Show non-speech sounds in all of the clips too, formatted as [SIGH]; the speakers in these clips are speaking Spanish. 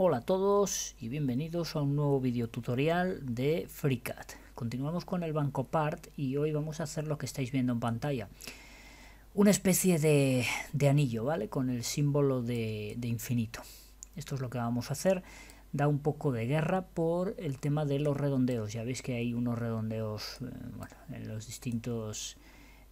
Hola a todos y bienvenidos a un nuevo video tutorial de FreeCAD. Continuamos con el banco part y hoy vamos a hacer lo que estáis viendo en pantalla. Una especie de, anillo, ¿vale? Con el símbolo de, infinito. Esto es lo que vamos a hacer. Da un poco de guerra por el tema de los redondeos. Ya veis que hay unos redondeos eh, en los distintos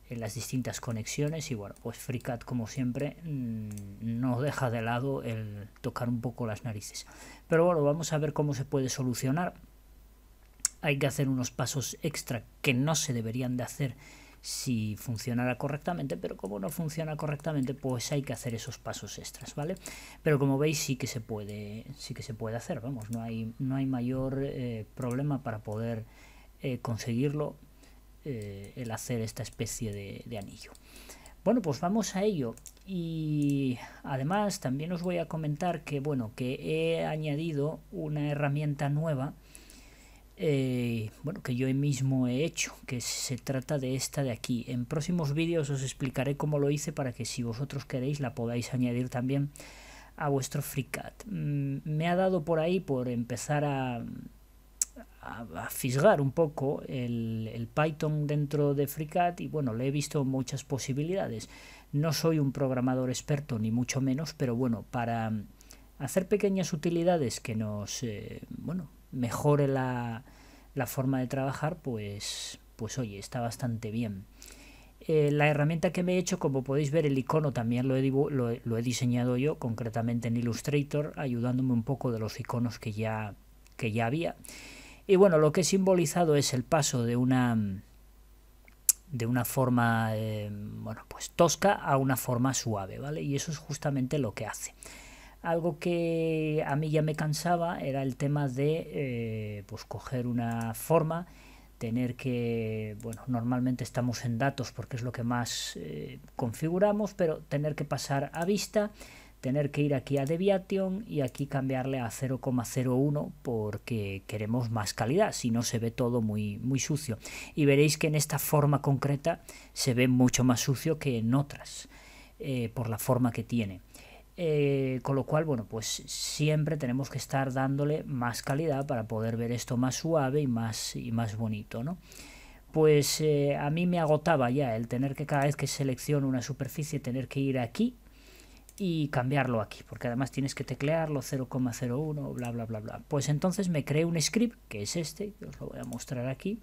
en las distintas conexiones y bueno, pues FreeCAD como siempre mm, no deja de lado el tocar un poco las narices. Pero bueno, vamos a ver cómo se puede solucionar. Hay que hacer unos pasos extra que no se deberían de hacer si funcionara correctamente, pero como no funciona correctamente, pues hay que hacer esos pasos extras, ¿vale? Pero como veis sí que se puede, sí que se puede hacer, vamos, no hay, no hay mayor eh, problema para poder eh, conseguirlo eh, el hacer esta especie de, anillo. Bueno, pues vamos a ello. Y además también os voy a comentar que bueno, que he añadido una herramienta nueva. Eh, bueno, que yo mismo he hecho, que se trata de esta de aquí. En próximos vídeos os explicaré cómo lo hice para que si vosotros queréis la podáis añadir también a vuestro FreeCAD. Mm, me ha dado por ahí por empezar a, a, fisgar un poco el, Python dentro de FreeCAD y bueno, le he visto muchas posibilidades. No soy un programador experto ni mucho menos, pero bueno, para hacer pequeñas utilidades que nos, eh, bueno, mejore la, la, forma de trabajar, pues, pues oye, está bastante bien. Eh, la herramienta que me he hecho, como podéis ver, el icono también lo he, lo he diseñado yo, concretamente en Illustrator, ayudándome un poco de los iconos que ya, que ya había. Y bueno, lo que he simbolizado es el paso de una mm, de una forma eh, bueno pues tosca a una forma suave vale y eso es justamente lo que hace algo que a mí ya me cansaba era el tema de eh, pues coger una forma tener que bueno normalmente estamos en datos porque es lo que más eh, configuramos pero tener que pasar a vista tener que ir aquí a Deviation y aquí cambiarle a 0,01 porque queremos más calidad, si no se ve todo muy, muy sucio. Y veréis que en esta forma concreta se ve mucho más sucio que en otras, eh, por la forma que tiene. Eh, con lo cual, bueno, pues siempre tenemos que estar dándole más calidad para poder ver esto más suave y más, y más bonito, ¿no? Pues eh, a mí me agotaba ya el tener que cada vez que selecciono una superficie tener que ir aquí y cambiarlo aquí, porque además tienes que teclearlo 0,01, bla, bla, bla, bla. Pues entonces me creé un script, que es este, os lo voy a mostrar aquí,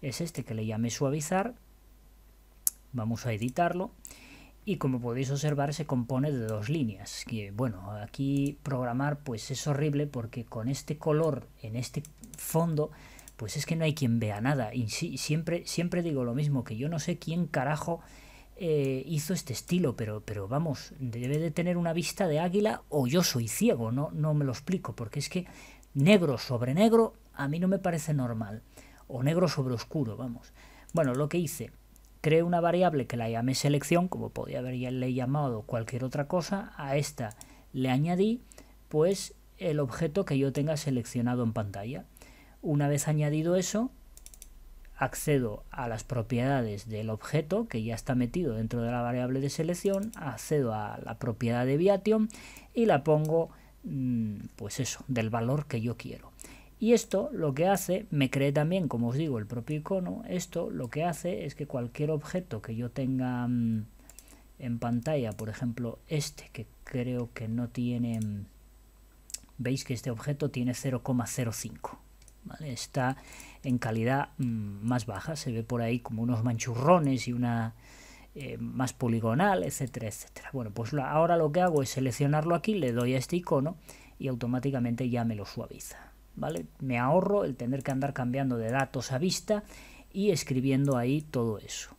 es este que le llame suavizar, vamos a editarlo, y como podéis observar se compone de dos líneas, que bueno, aquí programar pues es horrible porque con este color en este fondo pues es que no hay quien vea nada, y siempre, siempre digo lo mismo, que yo no sé quién carajo eh, hizo este estilo, pero, pero vamos, debe de tener una vista de águila o yo soy ciego, no, no me lo explico, porque es que negro sobre negro a mí no me parece normal, o negro sobre oscuro, vamos. Bueno, lo que hice, creé una variable que la llamé selección, como podía haberle llamado cualquier otra cosa, a esta le añadí pues el objeto que yo tenga seleccionado en pantalla. Una vez añadido eso, accedo a las propiedades del objeto que ya está metido dentro de la variable de selección, accedo a la propiedad de Viation y la pongo, mm, pues eso, del valor que yo quiero. Y esto lo que hace, me cree también, como os digo, el propio icono, esto lo que hace es que cualquier objeto que yo tenga mm, en pantalla, por ejemplo este, que creo que no tiene, mm, veis que este objeto tiene 0,05, Está en calidad mm, más baja. Se ve por ahí como unos manchurrones y una eh, más poligonal, etcétera, etcétera. Bueno, pues ahora lo que hago es seleccionarlo aquí, le doy a este icono y automáticamente ya me lo suaviza. ¿vale? Me ahorro el tener que andar cambiando de datos a vista y escribiendo ahí todo eso.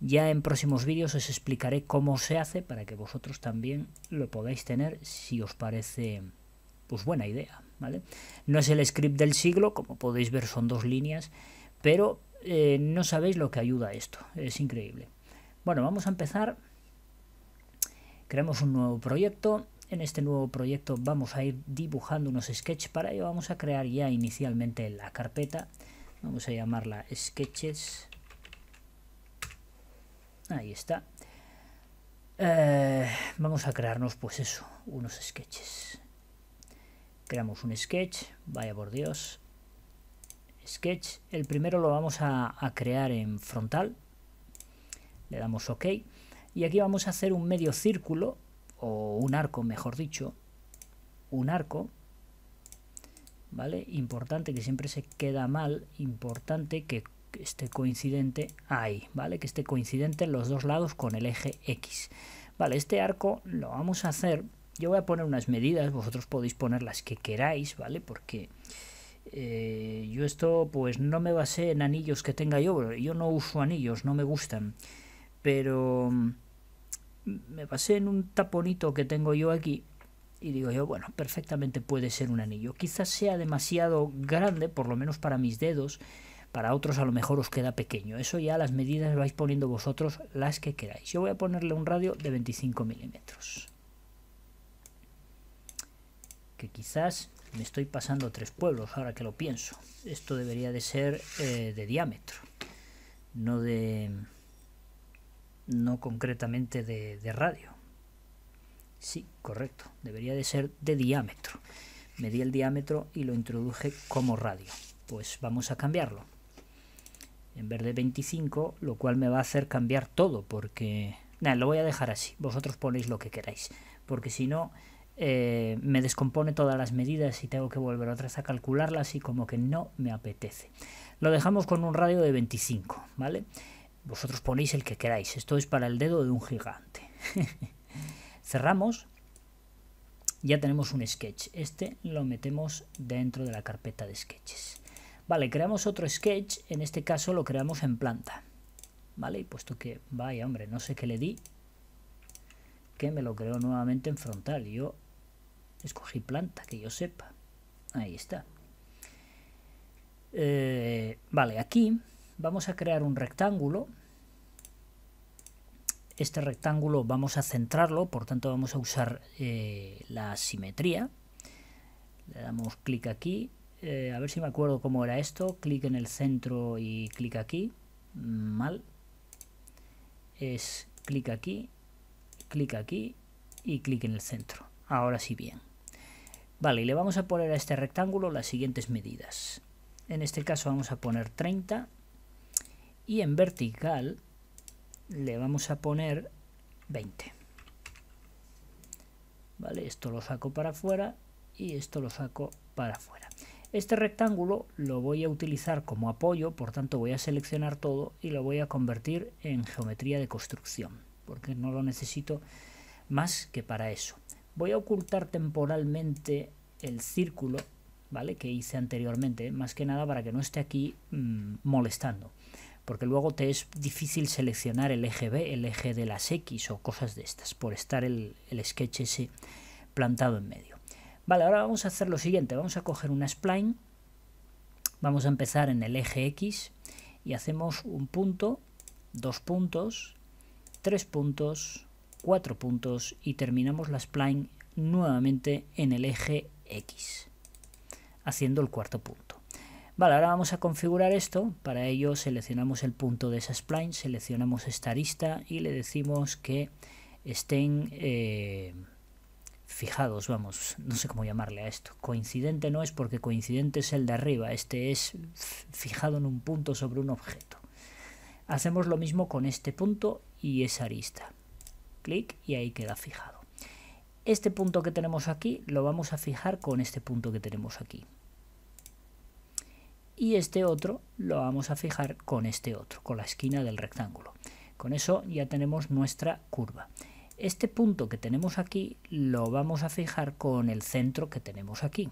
Ya en próximos vídeos os explicaré cómo se hace para que vosotros también lo podáis tener si os parece pues buena idea. No es el script del siglo, como podéis ver son dos líneas, pero eh, no sabéis lo que ayuda a esto, es increíble. Bueno, vamos a empezar. Creamos un nuevo proyecto. En este nuevo proyecto vamos a ir dibujando unos sketches. Para ello vamos a crear ya inicialmente la carpeta. Vamos a llamarla sketches. Ahí está. Eh, vamos a crearnos pues eso, unos sketches creamos un sketch, vaya por Dios, sketch, el primero lo vamos a, crear en frontal, le damos ok, y aquí vamos a hacer un medio círculo, o un arco mejor dicho, un arco, ¿vale? Importante que siempre se queda mal, importante que esté coincidente ahí, ¿vale? Que esté coincidente en los dos lados con el eje X. Vale, este arco lo vamos a hacer yo voy a poner unas medidas, vosotros podéis poner las que queráis, ¿vale? Porque eh, yo esto pues no me basé en anillos que tenga yo, yo no uso anillos, no me gustan, pero mm, me basé en un taponito que tengo yo aquí y digo yo, bueno, perfectamente puede ser un anillo. Quizás sea demasiado grande, por lo menos para mis dedos, para otros a lo mejor os queda pequeño. Eso ya las medidas vais poniendo vosotros las que queráis. Yo voy a ponerle un radio de 25 milímetros que quizás me estoy pasando tres pueblos ahora que lo pienso. Esto debería de ser eh, de diámetro, no de no concretamente de, radio. Sí, correcto, debería de ser de diámetro. Me di el diámetro y lo introduje como radio. Pues vamos a cambiarlo. En vez de 25, lo cual me va a hacer cambiar todo, porque... Nada, lo voy a dejar así. Vosotros ponéis lo que queráis. Porque si no, eh, me descompone todas las medidas y tengo que volver otra vez a calcularlas y como que no me apetece. Lo dejamos con un radio de 25, ¿vale? Vosotros ponéis el que queráis, esto es para el dedo de un gigante. [LAUGHS] Cerramos, ya tenemos un sketch, este lo metemos dentro de la carpeta de sketches. Vale, creamos otro sketch, en este caso lo creamos en planta. Vale, y puesto que, vaya hombre, no sé qué le di, que me lo creo nuevamente en frontal. Yo Escogí planta, que yo sepa. Ahí está. Eh, vale, aquí vamos a crear un rectángulo. Este rectángulo vamos a centrarlo, por tanto vamos a usar eh, la simetría. Le damos clic aquí. Eh, a ver si me acuerdo cómo era esto. Clic en el centro y clic aquí. Mal. Es clic aquí, clic aquí y clic en el centro. Ahora sí bien. Vale, y le vamos a poner a este rectángulo las siguientes medidas. En este caso vamos a poner 30 y en vertical le vamos a poner 20. Vale, esto lo saco para afuera y esto lo saco para afuera. Este rectángulo lo voy a utilizar como apoyo, por tanto voy a seleccionar todo y lo voy a convertir en geometría de construcción, porque no lo necesito más que para eso. Voy a ocultar temporalmente el círculo ¿vale? que hice anteriormente, más que nada para que no esté aquí mm, molestando, porque luego te es difícil seleccionar el eje B, el eje de las X o cosas de estas, por estar el, el sketch ese plantado en medio. Vale, ahora vamos a hacer lo siguiente, vamos a coger una spline, vamos a empezar en el eje X y hacemos un punto, dos puntos, tres puntos, cuatro puntos y terminamos la spline nuevamente en el eje X, haciendo el cuarto punto. Vale, ahora vamos a configurar esto. Para ello seleccionamos el punto de esa spline, seleccionamos esta arista y le decimos que estén eh, fijados, vamos, no sé cómo llamarle a esto. Coincidente no es porque coincidente es el de arriba, este es fijado en un punto sobre un objeto. Hacemos lo mismo con este punto y esa arista clic y ahí queda fijado. Este punto que tenemos aquí lo vamos a fijar con este punto que tenemos aquí. Y este otro lo vamos a fijar con este otro, con la esquina del rectángulo. Con eso ya tenemos nuestra curva. Este punto que tenemos aquí lo vamos a fijar con el centro que tenemos aquí.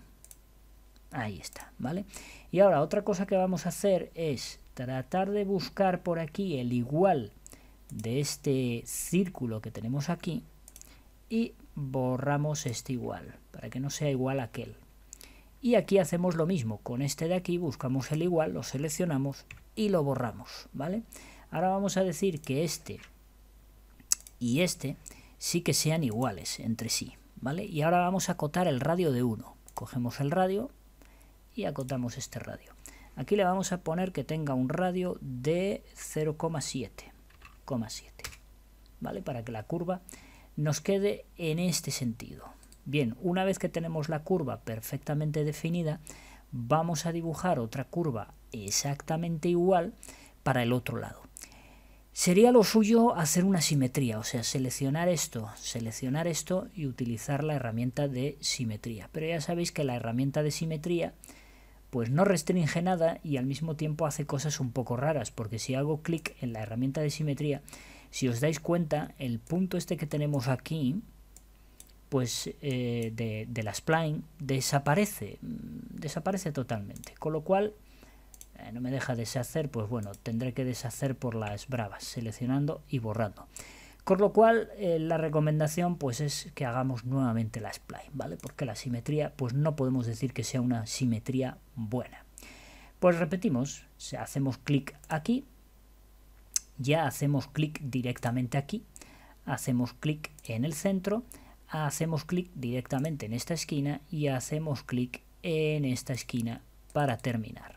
Ahí está, ¿vale? Y ahora otra cosa que vamos a hacer es tratar de buscar por aquí el igual de este círculo que tenemos aquí y borramos este igual para que no sea igual a aquel y aquí hacemos lo mismo con este de aquí buscamos el igual lo seleccionamos y lo borramos vale ahora vamos a decir que este y este sí que sean iguales entre sí vale y ahora vamos a acotar el radio de 1 cogemos el radio y acotamos este radio aquí le vamos a poner que tenga un radio de 0,7 ¿Vale? Para que la curva nos quede en este sentido. Bien, una vez que tenemos la curva perfectamente definida, vamos a dibujar otra curva exactamente igual para el otro lado. Sería lo suyo hacer una simetría, o sea, seleccionar esto, seleccionar esto y utilizar la herramienta de simetría. Pero ya sabéis que la herramienta de simetría pues no restringe nada y al mismo tiempo hace cosas un poco raras, porque si hago clic en la herramienta de simetría, si os dais cuenta, el punto este que tenemos aquí, pues eh, de, la spline, desaparece, mm, desaparece totalmente, con lo cual eh, no me deja deshacer, pues bueno, tendré que deshacer por las bravas, seleccionando y borrando. Con lo cual, eh, la recomendación pues es que hagamos nuevamente la spline, ¿vale? Porque la simetría, pues no podemos decir que sea una simetría buena. Pues repetimos, hacemos clic aquí, ya hacemos clic directamente aquí, hacemos clic en el centro, hacemos clic directamente en esta esquina y hacemos clic en esta esquina para terminar.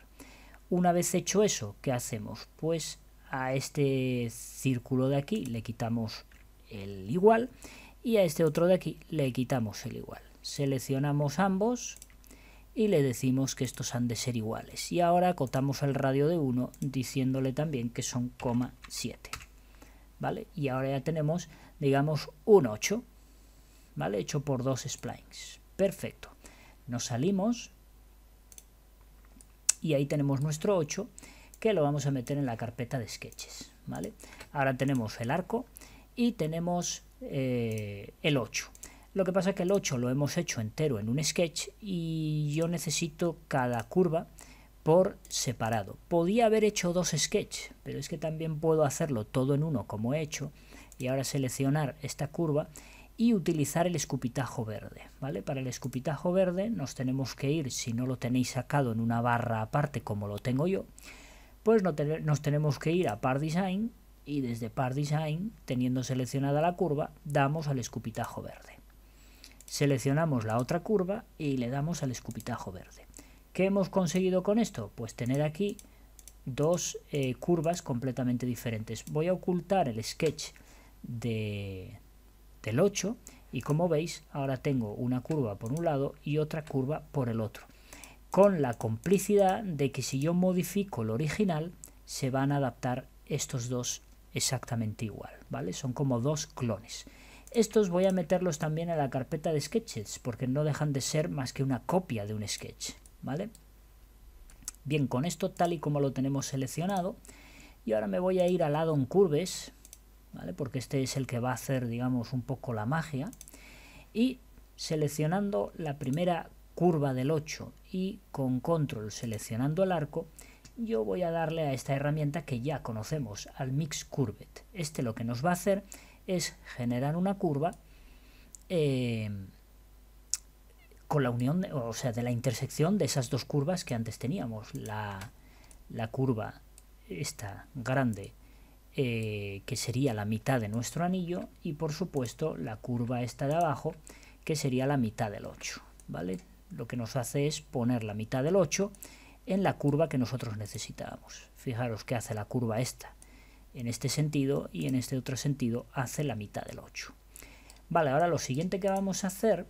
Una vez hecho eso, ¿qué hacemos? Pues a este círculo de aquí le quitamos el igual y a este otro de aquí le quitamos el igual. Seleccionamos ambos y le decimos que estos han de ser iguales. Y ahora acotamos el radio de 1 diciéndole también que son 7. ¿Vale? Y ahora ya tenemos, digamos, un 8, ¿vale? Hecho por dos splines. Perfecto. Nos salimos y ahí tenemos nuestro 8 que lo vamos a meter en la carpeta de sketches. ¿vale? Ahora tenemos el arco y tenemos eh, el 8. Lo que pasa es que el 8 lo hemos hecho entero en un sketch y yo necesito cada curva por separado. Podía haber hecho dos sketches, pero es que también puedo hacerlo todo en uno como he hecho y ahora seleccionar esta curva y utilizar el escupitajo verde. ¿vale? Para el escupitajo verde nos tenemos que ir, si no lo tenéis sacado en una barra aparte como lo tengo yo, Después nos tenemos que ir a Par Design y desde Par Design, teniendo seleccionada la curva, damos al escupitajo verde. Seleccionamos la otra curva y le damos al escupitajo verde. ¿Qué hemos conseguido con esto? Pues tener aquí dos eh, curvas completamente diferentes. Voy a ocultar el sketch de, del 8 y como veis ahora tengo una curva por un lado y otra curva por el otro con la complicidad de que si yo modifico el original, se van a adaptar estos dos exactamente igual, ¿vale? Son como dos clones. Estos voy a meterlos también a la carpeta de sketches, porque no dejan de ser más que una copia de un sketch, ¿vale? Bien, con esto tal y como lo tenemos seleccionado, y ahora me voy a ir al addon curves, ¿vale? Porque este es el que va a hacer, digamos, un poco la magia, y seleccionando la primera curva del 8 y con control seleccionando el arco, yo voy a darle a esta herramienta que ya conocemos, al Mix Curvet. Este lo que nos va a hacer es generar una curva eh, con la unión, o sea, de la intersección de esas dos curvas que antes teníamos. La, curva esta grande, eh, que sería la mitad de nuestro anillo, y por supuesto la curva esta de abajo, que sería la mitad del 8, ¿vale? lo que nos hace es poner la mitad del 8 en la curva que nosotros necesitábamos. Fijaros que hace la curva esta en este sentido y en este otro sentido hace la mitad del 8. Vale, ahora lo siguiente que vamos a hacer,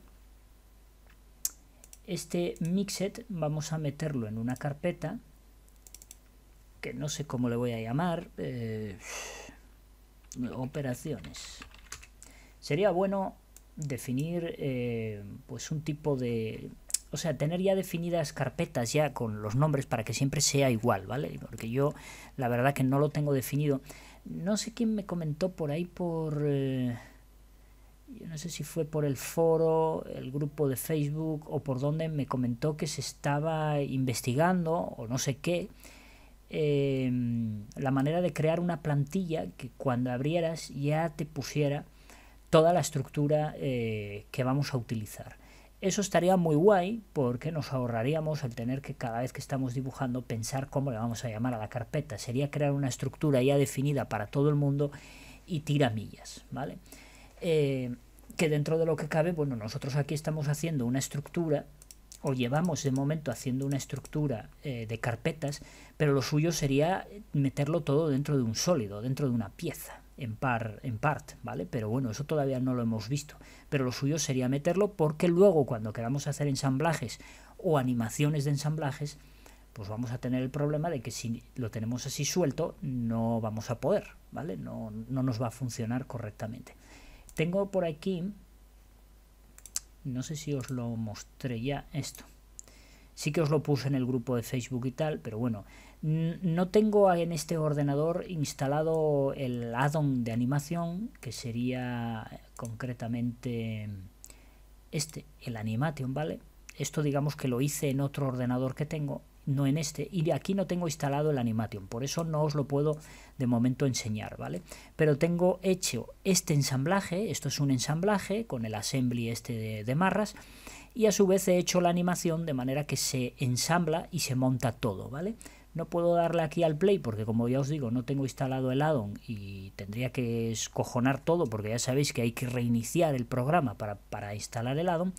este mixet vamos a meterlo en una carpeta que no sé cómo le voy a llamar, eh, operaciones. Sería bueno definir eh, pues un tipo de o sea, tener ya definidas carpetas ya con los nombres para que siempre sea igual, ¿vale? Porque yo la verdad que no lo tengo definido. No sé quién me comentó por ahí por... Eh, yo no sé si fue por el foro, el grupo de Facebook o por donde me comentó que se estaba investigando o no sé qué. Em, la manera de crear una plantilla que cuando abrieras ya te pusiera toda la estructura eh, que vamos a utilizar. Eso estaría muy guay porque nos ahorraríamos el tener que cada vez que estamos dibujando pensar cómo le vamos a llamar a la carpeta. Sería crear una estructura ya definida para todo el mundo y tiramillas, ¿vale? Eh, que dentro de lo que cabe, bueno, nosotros aquí estamos haciendo una estructura o llevamos de momento haciendo una estructura eh, de carpetas, pero lo suyo sería meterlo todo dentro de un sólido, dentro de una pieza, en, par, en part, ¿vale? Pero bueno, eso todavía no lo hemos visto. Pero lo suyo sería meterlo porque luego cuando queramos hacer ensamblajes o animaciones de ensamblajes, pues vamos a tener el problema de que si lo tenemos así suelto no vamos a poder, ¿vale? No, no nos va a funcionar correctamente. Tengo por aquí, no sé si os lo mostré ya esto. Sí que os lo puse en el grupo de Facebook y tal, pero bueno, no tengo en este ordenador instalado el addon de animación, que sería eh, concretamente este, el Animation, ¿vale? Esto digamos que lo hice en otro ordenador que tengo, no en este, y aquí no tengo instalado el Animation, por eso no os lo puedo de momento enseñar, ¿vale? Pero tengo hecho este ensamblaje, esto es un ensamblaje con el assembly este de, marras, y a su vez he hecho la animación de manera que se ensambla y se monta todo, ¿vale? vale no puedo darle aquí al play porque como ya os digo no tengo instalado el addon y tendría que escojonar todo porque ya sabéis que hay que reiniciar el programa para, instalar el addon.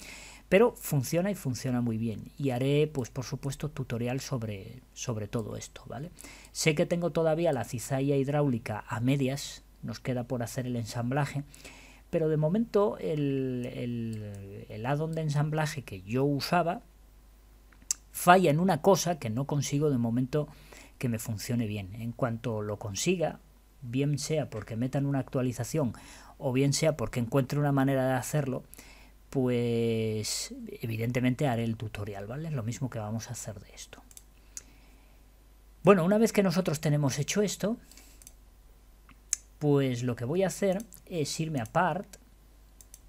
Pero funciona y funciona muy bien. Y haré, pues por supuesto, tutorial sobre, sobre todo esto, ¿vale? Sé que tengo todavía la cizalla hidráulica a medias, nos queda por hacer el ensamblaje, pero de momento el, el, el addon de ensamblaje que yo usaba, falla en una cosa que no consigo de momento que me funcione bien. En cuanto lo consiga, bien sea porque metan una actualización o bien sea porque encuentre una manera de hacerlo, pues evidentemente haré el tutorial, ¿vale? Es lo mismo que vamos a hacer de esto. Bueno, una vez que nosotros tenemos hecho esto, pues lo que voy a hacer es irme a Part,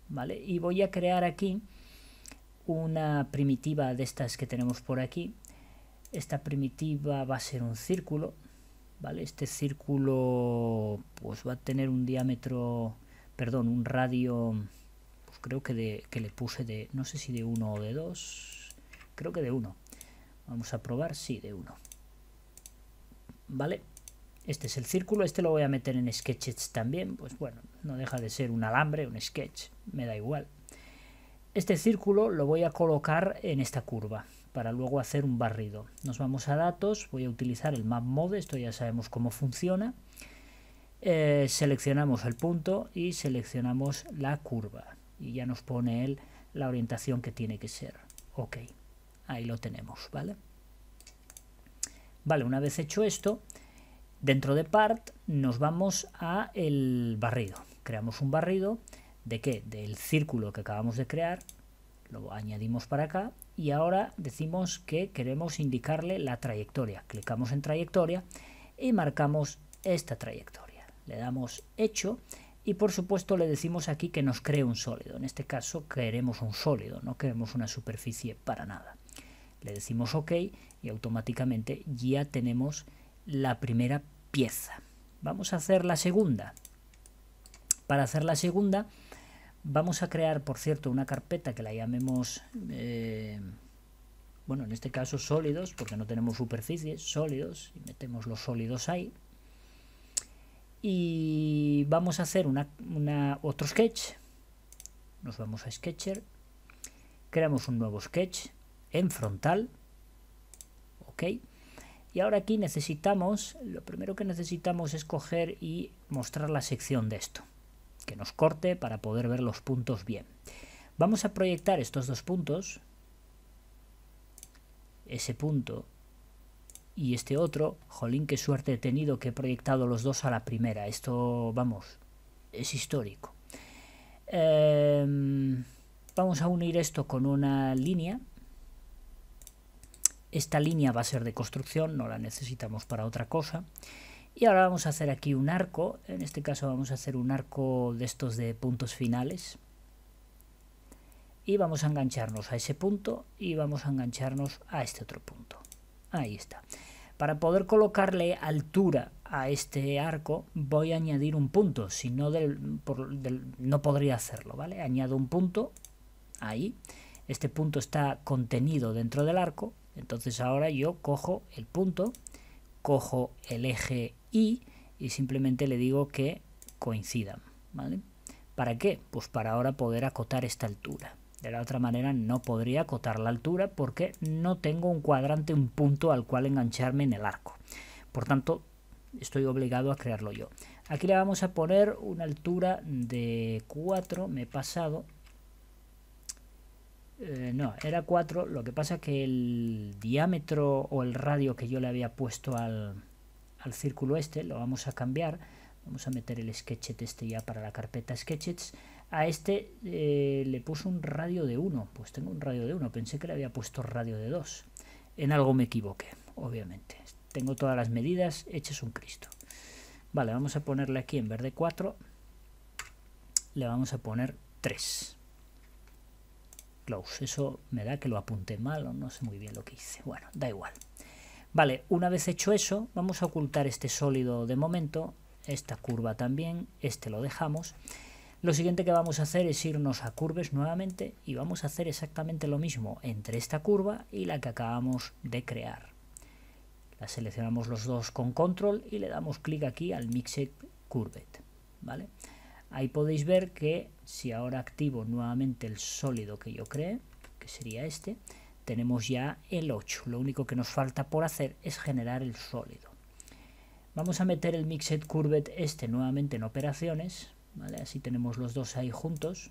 ¿vale? Y voy a crear aquí una primitiva de estas que tenemos por aquí. Esta primitiva va a ser un círculo, ¿vale? Este círculo pues va a tener un diámetro, perdón, un radio, pues creo que, de, que le puse de, no sé si de 1 o de 2, creo que de 1. Vamos a probar, sí, de 1. ¿Vale? Este es el círculo, este lo voy a meter en sketches también, pues bueno, no deja de ser un alambre, un sketch, me da igual. Este círculo lo voy a colocar en esta curva para luego hacer un barrido. Nos vamos a datos, voy a utilizar el map mode, esto ya sabemos cómo funciona. Eh, seleccionamos el punto y seleccionamos la curva y ya nos pone él la orientación que tiene que ser. Ok, ahí lo tenemos, ¿vale? Vale, una vez hecho esto, dentro de part nos vamos a el barrido. Creamos un barrido ¿De qué? Del círculo que acabamos de crear, lo añadimos para acá y ahora decimos que queremos indicarle la trayectoria. Clicamos en trayectoria y marcamos esta trayectoria. Le damos hecho y por supuesto le decimos aquí que nos cree un sólido. En este caso queremos un sólido, no queremos una superficie para nada. Le decimos OK y automáticamente ya tenemos la primera pieza. Vamos a hacer la segunda. Para hacer la segunda Vamos a crear, por cierto, una carpeta que la llamemos, eh, bueno, en este caso sólidos, porque no tenemos superficies, sólidos, y metemos los sólidos ahí. Y vamos a hacer otro sketch. Nos vamos a Sketcher. Creamos un nuevo sketch en frontal. Ok. Y ahora aquí necesitamos, lo primero que necesitamos es coger y mostrar la sección de esto que nos corte para poder ver los puntos bien. Vamos a proyectar estos dos puntos, ese punto y este otro. Jolín, qué suerte he tenido que he proyectado los dos a la primera. Esto, vamos, es histórico. Em, vamos a unir esto con una línea. Esta línea va a ser de construcción, no la necesitamos para otra cosa. Y ahora vamos a hacer aquí un arco, en este caso vamos a hacer un arco de estos de puntos finales. Y vamos a engancharnos a ese punto y vamos a engancharnos a este otro punto. Ahí está. Para poder colocarle altura a este arco voy a añadir un punto, si no, del, del, no podría hacerlo, ¿vale? Añado un punto, ahí, este punto está contenido dentro del arco, entonces ahora yo cojo el punto, cojo el eje y, simplemente le digo que coincidan. ¿Para qué? Pues para ahora poder acotar esta altura. De la otra manera no podría acotar la altura porque no tengo un cuadrante, un punto al cual engancharme en el arco. Por tanto, estoy obligado a crearlo yo. Aquí le vamos a poner una altura de 4, me he pasado. Eh, no, era 4, lo que pasa que el diámetro o el radio que yo le había puesto al, al círculo este, lo vamos a cambiar, vamos a meter el sketchet este ya para la carpeta sketchets, a este eh, le puse un radio de 1, pues tengo un radio de 1, pensé que le había puesto radio de 2, en algo me equivoqué, obviamente, tengo todas las medidas hechas un Cristo. Vale, vamos a ponerle aquí en verde 4, le vamos a poner 3. Close, eso me da que lo apunté mal o no sé muy bien lo que hice. Bueno, da igual. Vale, una vez hecho eso, vamos a ocultar este sólido de momento, esta curva también, este lo dejamos. Lo siguiente que vamos a hacer es irnos a curves nuevamente y vamos a hacer exactamente lo mismo entre esta curva y la que acabamos de crear. La seleccionamos los dos con control y le damos clic aquí al Mixed Curvet. ¿vale? Ahí podéis ver que si ahora activo nuevamente el sólido que yo creé, que sería este, tenemos ya el 8. Lo único que nos falta por hacer es generar el sólido. Vamos a meter el Mixed Curvet este nuevamente en operaciones. ¿vale? Así tenemos los dos ahí juntos.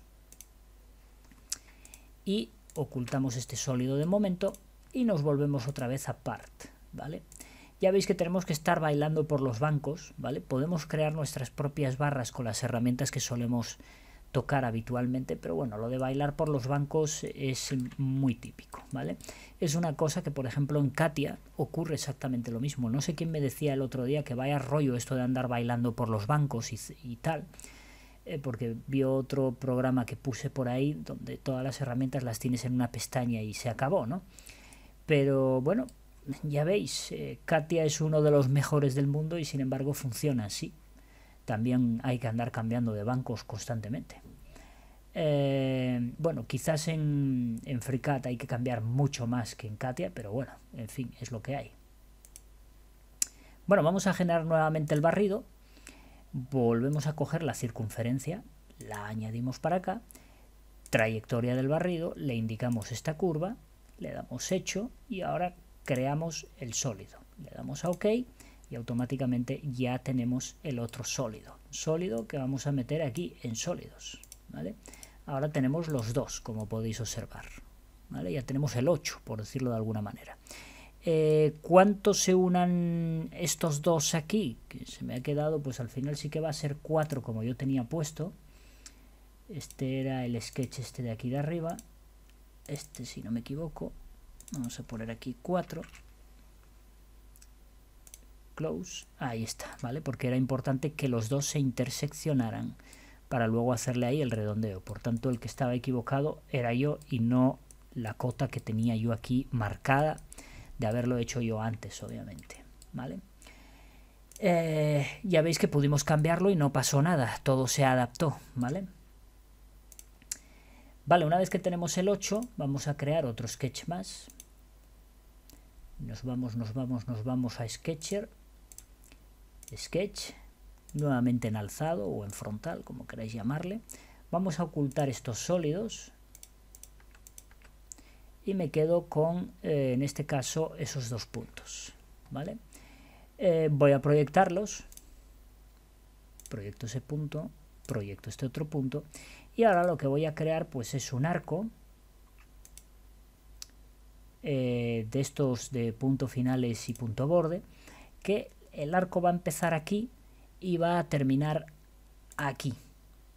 Y ocultamos este sólido de momento y nos volvemos otra vez a part. ¿vale? Ya veis que tenemos que estar bailando por los bancos. ¿vale? Podemos crear nuestras propias barras con las herramientas que solemos tocar habitualmente, pero bueno, lo de bailar por los bancos es muy típico, ¿vale? Es una cosa que, por ejemplo, en Katia ocurre exactamente lo mismo. No sé quién me decía el otro día que vaya rollo esto de andar bailando por los bancos y, tal, eh, porque vio otro programa que puse por ahí donde todas las herramientas las tienes en una pestaña y se acabó, ¿no? Pero bueno, ya veis, eh, Katia es uno de los mejores del mundo y sin embargo funciona así también hay que andar cambiando de bancos constantemente. Eh, bueno, quizás en, en hay que cambiar mucho más que en Katia, pero bueno, en fin, es lo que hay. Bueno, vamos a generar nuevamente el barrido. Volvemos a coger la circunferencia, la añadimos para acá, trayectoria del barrido, le indicamos esta curva, le damos hecho y ahora creamos el sólido. Le damos a OK y automáticamente ya tenemos el otro sólido. Sólido que vamos a meter aquí en sólidos. Ahora tenemos los dos, como podéis observar. Ya tenemos el 8, por decirlo de alguna manera. Eh, ¿Cuánto se unan estos dos aquí? Que se me ha quedado, pues al final sí que va a ser 4 como yo tenía puesto. Este era el sketch este de aquí de arriba. Este, si no me equivoco. Vamos a poner aquí 4 ahí está, ¿vale? Porque era importante que los dos se interseccionaran para luego hacerle ahí el redondeo. Por tanto, el que estaba equivocado era yo y no la cota que tenía yo aquí marcada de haberlo hecho yo antes, obviamente, ¿vale? Eh, ya veis que pudimos cambiarlo y no pasó nada, todo se adaptó, ¿vale? Vale, una vez que tenemos el 8, vamos a crear otro sketch más. Nos vamos, nos vamos, nos vamos a Sketcher sketch, nuevamente en alzado o en frontal, como queráis llamarle. Vamos a ocultar estos sólidos y me quedo con, eh, en este caso, esos dos puntos. ¿vale? Eh, voy a proyectarlos. Proyecto ese punto, proyecto este otro punto. Y ahora lo que voy a crear pues es un arco eh, de estos de punto finales y punto borde que el arco va a empezar aquí y va a terminar aquí,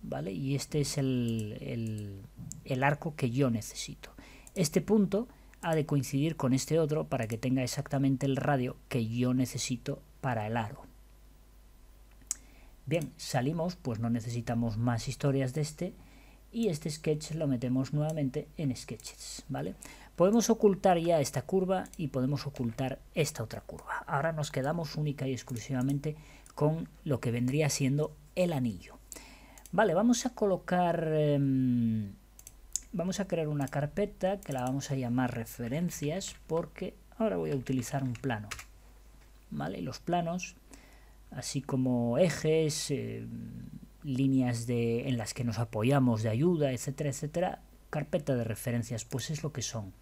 ¿vale? Y este es el, el, arco que yo necesito. Este punto ha de coincidir con este otro para que tenga exactamente el radio que yo necesito para el aro. Bien, salimos, pues no necesitamos más historias de este y este sketch lo metemos nuevamente en sketches, ¿vale? Podemos ocultar ya esta curva y podemos ocultar esta otra curva. Ahora nos quedamos única y exclusivamente con lo que vendría siendo el anillo. Vale, vamos a colocar... Em, vamos a crear una carpeta que la vamos a llamar referencias porque ahora voy a utilizar un plano. Vale, los planos, así como ejes... Em, líneas de, en las que nos apoyamos de ayuda, etcétera, etcétera, Carpeta de referencias, pues es lo que son.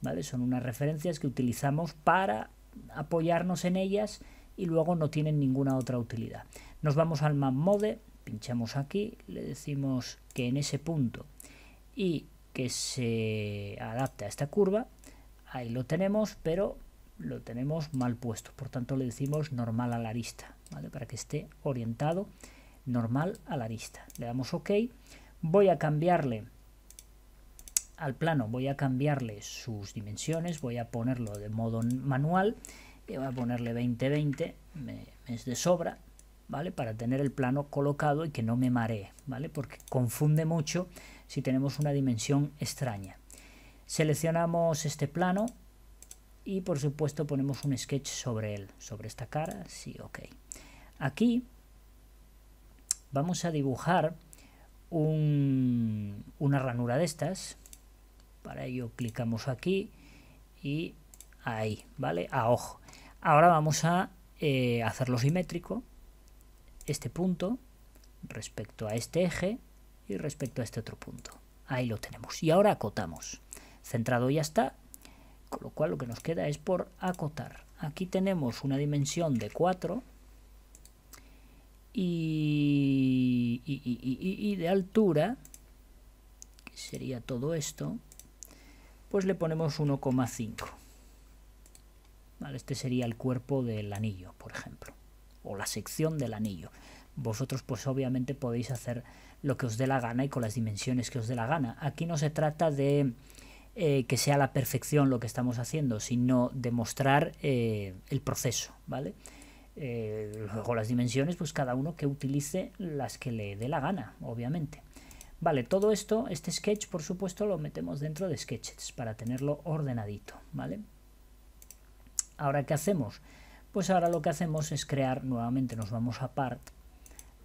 ¿vale? Son unas referencias que utilizamos para apoyarnos en ellas y luego no tienen ninguna otra utilidad. Nos vamos al map mode, pinchamos aquí, le decimos que en ese punto y que se adapte a esta curva, ahí lo tenemos, pero lo tenemos mal puesto, por tanto le decimos normal a la arista, ¿vale? para que esté orientado normal a la arista. Le damos OK, voy a cambiarle al plano voy a cambiarle sus dimensiones, voy a ponerlo de modo manual, y voy a ponerle 20-20, es de sobra, ¿vale? Para tener el plano colocado y que no me maree, ¿vale? Porque confunde mucho si tenemos una dimensión extraña. Seleccionamos este plano y por supuesto ponemos un sketch sobre él, sobre esta cara, sí, ok. Aquí vamos a dibujar una ranura de estas, para ello clicamos aquí y ahí, ¿vale? A ojo. Ahora vamos a eh, hacerlo simétrico, este punto respecto a este eje y respecto a este otro punto. Ahí lo tenemos. Y ahora acotamos. Centrado ya está, con lo cual lo que nos queda es por acotar. Aquí tenemos una dimensión de 4 y, y de altura, que sería todo esto, pues le ponemos 1,5. este sería el cuerpo del anillo, por ejemplo, o la sección del anillo. Vosotros pues obviamente podéis hacer lo que os dé la gana y con las dimensiones que os dé la gana. Aquí no se trata de eh, que sea la perfección lo que estamos haciendo, sino demostrar eh, el proceso, ¿vale? Eh, luego las dimensiones, pues cada uno que utilice las que le dé la gana, obviamente. Vale, todo esto, este sketch, por supuesto, lo metemos dentro de sketches para tenerlo ordenadito, ¿vale? Ahora, ¿qué hacemos? Pues ahora lo que hacemos es crear, nuevamente nos vamos a part,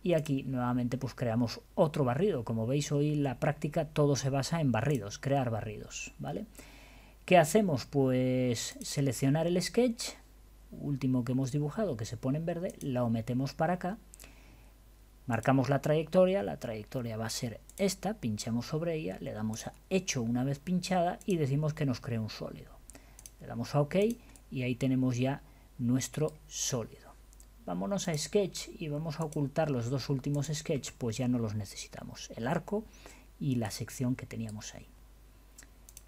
y aquí nuevamente pues creamos otro barrido. Como veis hoy la práctica todo se basa en barridos, crear barridos, ¿vale? ¿Qué hacemos? Pues seleccionar el sketch, último que hemos dibujado, que se pone en verde, lo metemos para acá, marcamos la trayectoria, la trayectoria va a ser esta pinchamos sobre ella, le damos a hecho una vez pinchada y decimos que nos crea un sólido. Le damos a OK y ahí tenemos ya nuestro sólido. Vámonos a Sketch y vamos a ocultar los dos últimos Sketch, pues ya no los necesitamos, el arco y la sección que teníamos ahí.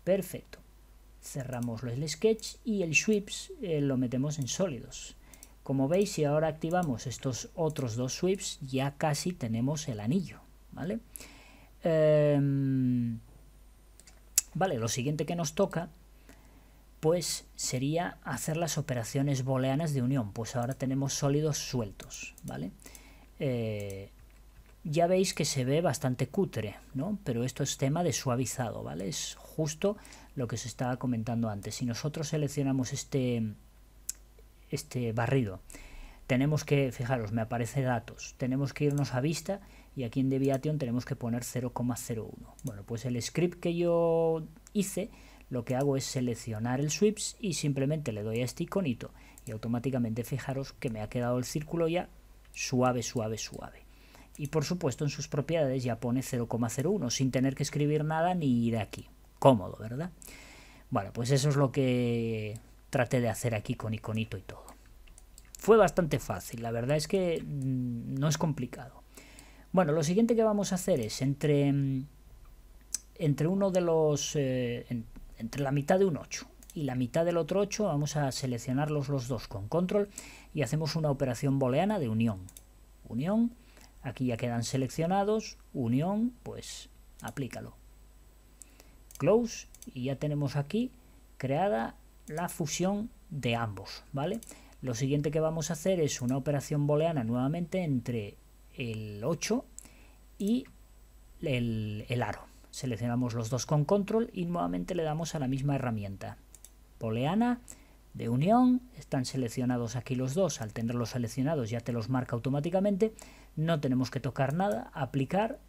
Perfecto. Cerramos el Sketch y el Sweeps eh, lo metemos en sólidos. Como veis, si ahora activamos estos otros dos Sweeps, ya casi tenemos el anillo, ¿vale? vale Em, vale, lo siguiente que nos toca pues sería hacer las operaciones booleanas de unión. Pues ahora tenemos sólidos sueltos, ¿vale? Eh, ya veis que se ve bastante cutre, ¿no? Pero esto es tema de suavizado, ¿vale? Es justo lo que se estaba comentando antes. Si nosotros seleccionamos este, este barrido, tenemos que, fijaros, me aparece datos, tenemos que irnos a vista y aquí en Deviation tenemos que poner 0,01. Bueno, pues el script que yo hice, lo que hago es seleccionar el sweeps y simplemente le doy a este iconito y automáticamente fijaros que me ha quedado el círculo ya suave, suave, suave. Y por supuesto en sus propiedades ya pone 0,01 sin tener que escribir nada ni ir aquí. Cómodo, ¿verdad? Bueno, pues eso es lo que traté de hacer aquí con iconito y todo. Fue bastante fácil, la verdad es que mm, no es complicado. Bueno, lo siguiente que vamos a hacer es entre, mm, entre uno de los. Eh, entre la mitad de un 8 y la mitad del otro 8, vamos a seleccionarlos los dos con control y hacemos una operación booleana de unión. Unión, aquí ya quedan seleccionados, unión, pues aplícalo. Close y ya tenemos aquí creada la fusión de ambos, ¿vale? Lo siguiente que vamos a hacer es una operación booleana nuevamente entre el 8 y el, aro. Seleccionamos los dos con control y nuevamente le damos a la misma herramienta. Poleana, de unión, están seleccionados aquí los dos, al tenerlos seleccionados ya te los marca automáticamente, no tenemos que tocar nada, aplicar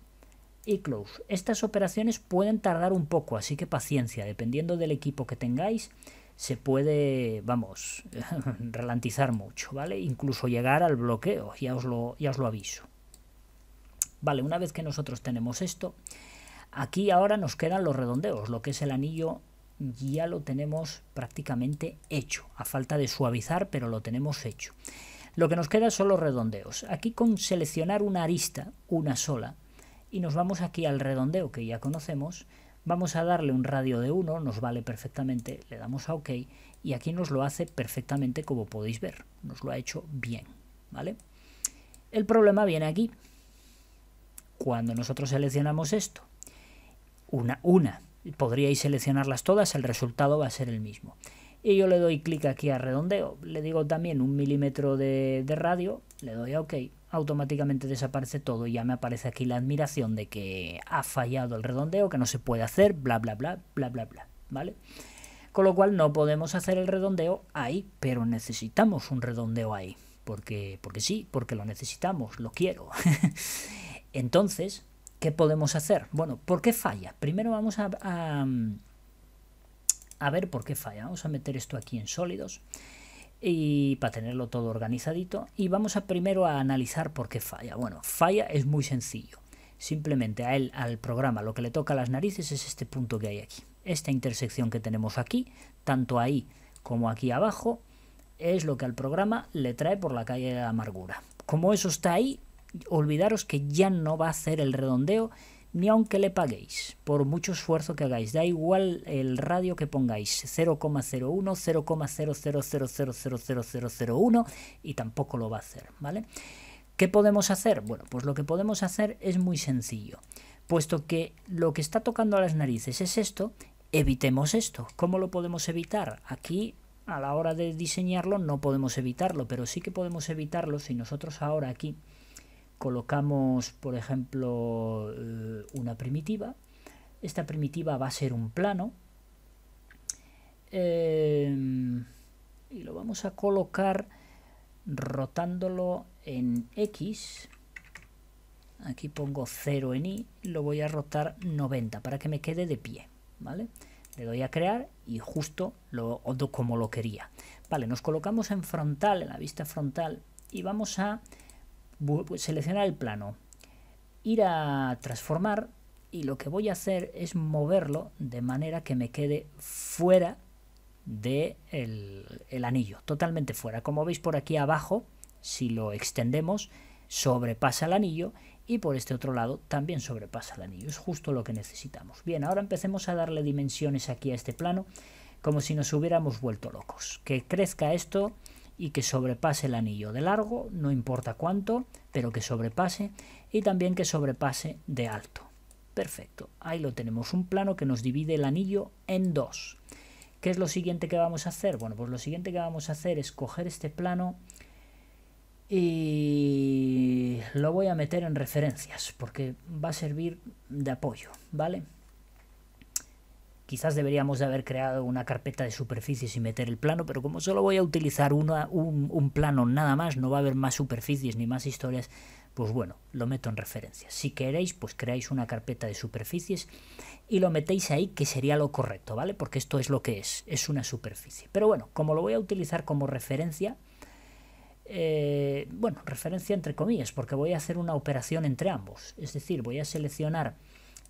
y close. Estas operaciones pueden tardar un poco, así que paciencia, dependiendo del equipo que tengáis, se puede, vamos, [LAUGHS] ralentizar mucho, ¿vale? Incluso llegar al bloqueo, ya os lo, ya os lo aviso. Vale, una vez que nosotros tenemos esto, aquí ahora nos quedan los redondeos, lo que es el anillo ya lo tenemos prácticamente hecho, a falta de suavizar, pero lo tenemos hecho. Lo que nos queda son los redondeos. Aquí con seleccionar una arista, una sola, y nos vamos aquí al redondeo que ya conocemos, vamos a darle un radio de 1, nos vale perfectamente, le damos a OK y aquí nos lo hace perfectamente como podéis ver, nos lo ha hecho bien, ¿vale? El problema viene aquí, cuando nosotros seleccionamos esto, una, una, podríais seleccionarlas todas, el resultado va a ser el mismo. Y yo le doy clic aquí a redondeo, le digo también un milímetro de, radio, le doy a OK, automáticamente desaparece todo y ya me aparece aquí la admiración de que ha fallado el redondeo, que no se puede hacer, bla, bla, bla, bla, bla, bla, ¿vale? Con lo cual no podemos hacer el redondeo ahí, pero necesitamos un redondeo ahí, porque, porque sí, porque lo necesitamos, lo quiero. [LAUGHS] Entonces, ¿qué podemos hacer? Bueno, ¿por qué falla? Primero vamos a, a, ver por qué falla. Vamos a meter esto aquí en sólidos y para tenerlo todo organizadito y vamos a primero a analizar por qué falla. Bueno, falla es muy sencillo. Simplemente a él, al programa, lo que le toca a las narices es este punto que hay aquí. Esta intersección que tenemos aquí, tanto ahí como aquí abajo, es lo que al programa le trae por la calle de la amargura. Como eso está ahí, olvidaros que ya no va a hacer el redondeo ni aunque le paguéis, por mucho esfuerzo que hagáis, da igual el radio que pongáis, 0,01, 0,0000001 y tampoco lo va a hacer, ¿vale? ¿Qué podemos hacer? Bueno, pues lo que podemos hacer es muy sencillo. Puesto que lo que está tocando a las narices es esto, evitemos esto. ¿Cómo lo podemos evitar? Aquí a la hora de diseñarlo no podemos evitarlo, pero sí que podemos evitarlo si nosotros ahora aquí colocamos, por ejemplo, eh, una primitiva. Esta primitiva va a ser un plano. Eh, y lo vamos a colocar rotándolo en X. Aquí pongo 0 en Y, lo voy a rotar 90 para que me quede de pie. ¿vale? Le doy a crear y justo lo como lo quería. Vale, nos colocamos en frontal, en la vista frontal, y vamos a pues, seleccionar el plano, ir a transformar y lo que voy a hacer es moverlo de manera que me quede fuera del el anillo, totalmente fuera. Como veis por aquí abajo, si lo extendemos, sobrepasa el anillo y por este otro lado también sobrepasa el anillo. Es justo lo que necesitamos. Bien, ahora empecemos a darle dimensiones aquí a este plano, como si nos hubiéramos vuelto locos. Que crezca esto y que sobrepase el anillo de largo, no importa cuánto, pero que sobrepase y también que sobrepase de alto. Perfecto, ahí lo tenemos, un plano que nos divide el anillo en dos. ¿Qué es lo siguiente que vamos a hacer? Bueno, pues lo siguiente que vamos a hacer es coger este plano y lo voy a meter en referencias porque va a servir de apoyo, ¿vale? Quizás deberíamos haber creado una carpeta de superficies y meter el plano, pero como solo voy a utilizar un, plano nada más, no va a haber más superficies ni más historias, pues bueno, lo meto en referencia Si queréis, pues creáis una carpeta de superficies y lo metéis ahí, que sería lo correcto, ¿vale? Porque esto es lo que es, es una superficie. Pero bueno, como lo voy a utilizar como referencia, eh, bueno, referencia entre comillas, porque voy a hacer una operación entre ambos. Es decir, voy a seleccionar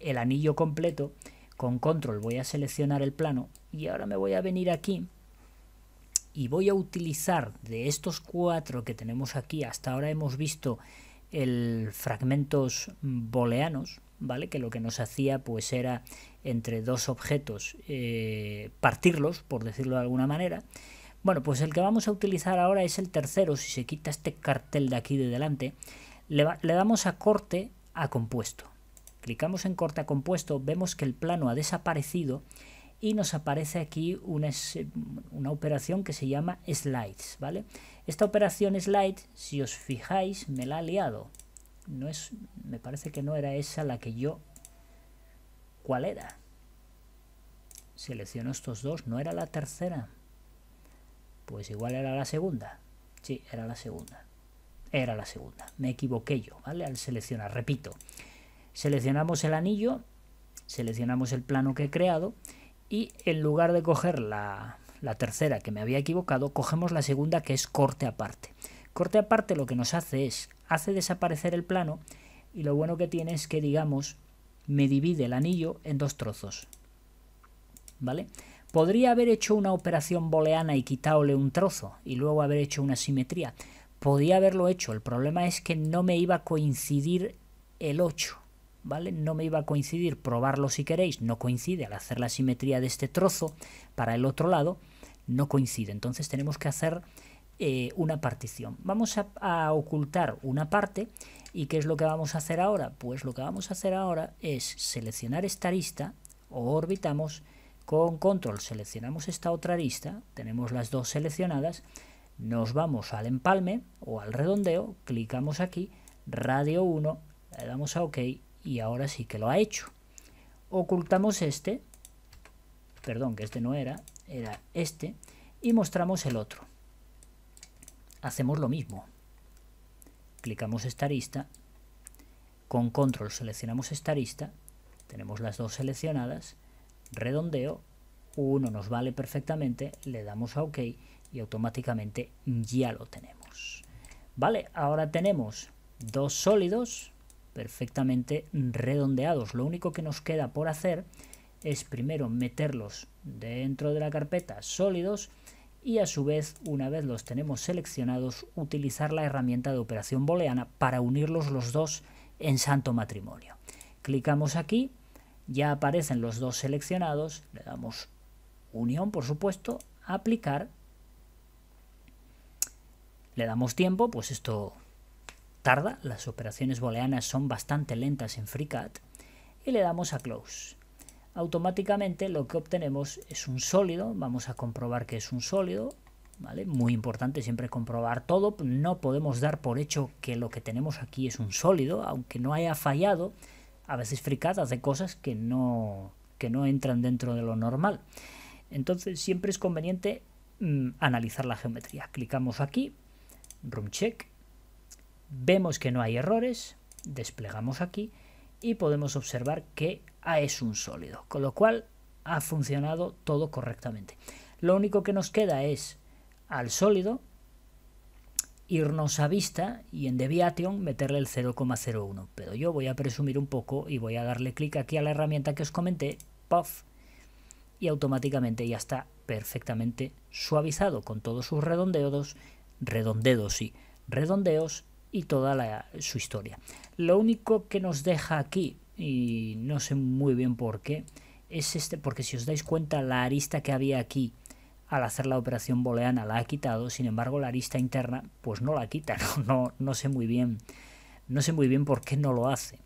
el anillo completo con control voy a seleccionar el plano y ahora me voy a venir aquí y voy a utilizar de estos cuatro que tenemos aquí, hasta ahora hemos visto el fragmentos booleanos, ¿vale? Que lo que nos hacía pues era entre dos objetos eh, partirlos, por decirlo de alguna manera. Bueno, pues el que vamos a utilizar ahora es el tercero, si se quita este cartel de aquí de delante, le damos a corte a compuesto. Clicamos en corta compuesto, vemos que el plano ha desaparecido y nos aparece aquí una, una, operación que se llama slides, ¿vale? Esta operación slide, si os fijáis, me la ha liado. No es, me parece que no era esa la que yo... ¿Cuál era? Selecciono estos dos, ¿no era la tercera? Pues igual era la segunda. Sí, era la segunda. Era la segunda. Me equivoqué yo, ¿vale? Al seleccionar, repito. Seleccionamos el anillo, seleccionamos el plano que he creado y en lugar de coger la, tercera que me había equivocado, cogemos la segunda que es corte aparte. Corte aparte lo que nos hace es, hace desaparecer el plano y lo bueno que tiene es que, digamos, me divide el anillo en dos trozos. ¿Vale? Podría haber hecho una operación booleana y quitáole un trozo y luego haber hecho una simetría. Podía haberlo hecho, el problema es que no me iba a coincidir el 8. ¿vale? No me iba a coincidir, probarlo si queréis, no coincide al hacer la simetría de este trozo para el otro lado, no coincide. Entonces tenemos que hacer eh, una partición. Vamos a, ocultar una parte y ¿qué es lo que vamos a hacer ahora? Pues lo que vamos a hacer ahora es seleccionar esta arista o orbitamos con control, seleccionamos esta otra arista, tenemos las dos seleccionadas, nos vamos al empalme o al redondeo, clicamos aquí, radio 1, le damos a OK y ahora sí que lo ha hecho. Ocultamos este, perdón, que este no era, era este, y mostramos el otro. Hacemos lo mismo. Clicamos esta arista, con control seleccionamos esta arista, tenemos las dos seleccionadas, redondeo, uno nos vale perfectamente, le damos a OK y automáticamente ya lo tenemos. Vale, ahora tenemos dos sólidos, perfectamente redondeados. Lo único que nos queda por hacer es primero meterlos dentro de la carpeta sólidos y a su vez, una vez los tenemos seleccionados, utilizar la herramienta de operación booleana para unirlos los dos en santo matrimonio. Clicamos aquí, ya aparecen los dos seleccionados, le damos unión, por supuesto, aplicar, le damos tiempo, pues esto tarda, las operaciones booleanas son bastante lentas en FreeCAD, y le damos a Close. Automáticamente lo que obtenemos es un sólido, vamos a comprobar que es un sólido, ¿vale? Muy importante siempre comprobar todo, no podemos dar por hecho que lo que tenemos aquí es un sólido, aunque no haya fallado, a veces FreeCAD hace cosas que no, que no entran dentro de lo normal. Entonces siempre es conveniente mm, analizar la geometría. Clicamos aquí, Room Check, Vemos que no hay errores, desplegamos aquí y podemos observar que A es un sólido, con lo cual ha funcionado todo correctamente. Lo único que nos queda es al sólido irnos a vista y en Deviation meterle el 0,01. Pero yo voy a presumir un poco y voy a darle clic aquí a la herramienta que os comenté, puff, y automáticamente ya está perfectamente suavizado con todos sus redondeos, redondeos y redondeos y toda su historia. Lo único que nos deja aquí, y no sé muy bien por qué, es este, porque si os dais cuenta, la arista que había aquí al hacer la operación boleana la ha quitado, sin embargo la arista interna pues no la quita, [LAUGHS] no, no, sé muy bien, no sé muy bien por qué no lo hace.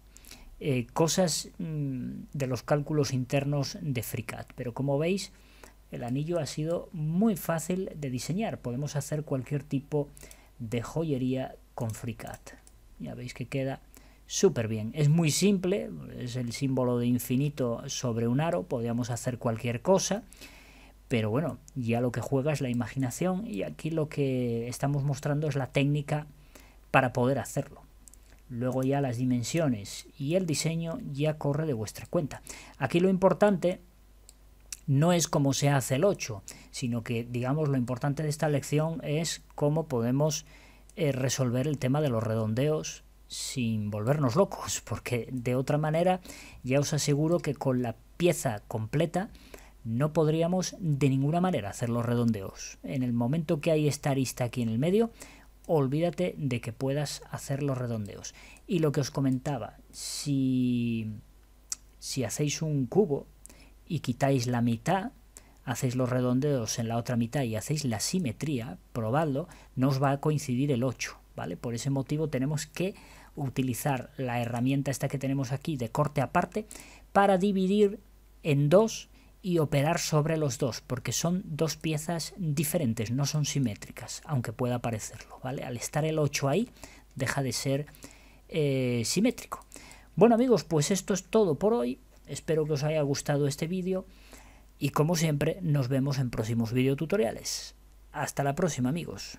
Eh, cosas mm, de los cálculos internos de FreeCAD, pero como veis el anillo ha sido muy fácil de diseñar, podemos hacer cualquier tipo de joyería con FreeCAD. Ya veis que queda súper bien. Es muy simple, es el símbolo de infinito sobre un aro, podríamos hacer cualquier cosa, pero bueno, ya lo que juega es la imaginación y aquí lo que estamos mostrando es la técnica para poder hacerlo. Luego ya las dimensiones y el diseño ya corre de vuestra cuenta. Aquí lo importante no es cómo se hace el 8, sino que digamos lo importante de esta lección es cómo podemos eh, resolver el tema de los redondeos sin volvernos locos, [LAUGHS] porque de otra manera ya os aseguro que con la pieza completa no podríamos de ninguna manera hacer los redondeos. En el momento que hay esta arista aquí en el medio, olvídate de que puedas hacer los redondeos. Y lo que os comentaba, si, si hacéis un cubo y quitáis la mitad, hacéis los redondeos en la otra mitad y hacéis la simetría, probadlo, no os va a coincidir el 8, ¿vale? Por ese motivo tenemos que utilizar la herramienta esta que tenemos aquí de corte aparte para dividir en dos y operar sobre los dos, porque son dos piezas diferentes, no son simétricas, aunque pueda parecerlo, ¿vale? Al estar el 8 ahí, deja de ser eh, simétrico. Bueno amigos, pues esto es todo por hoy, espero que os haya gustado este vídeo. Y como siempre, nos vemos en próximos videotutoriales. Hasta la próxima amigos.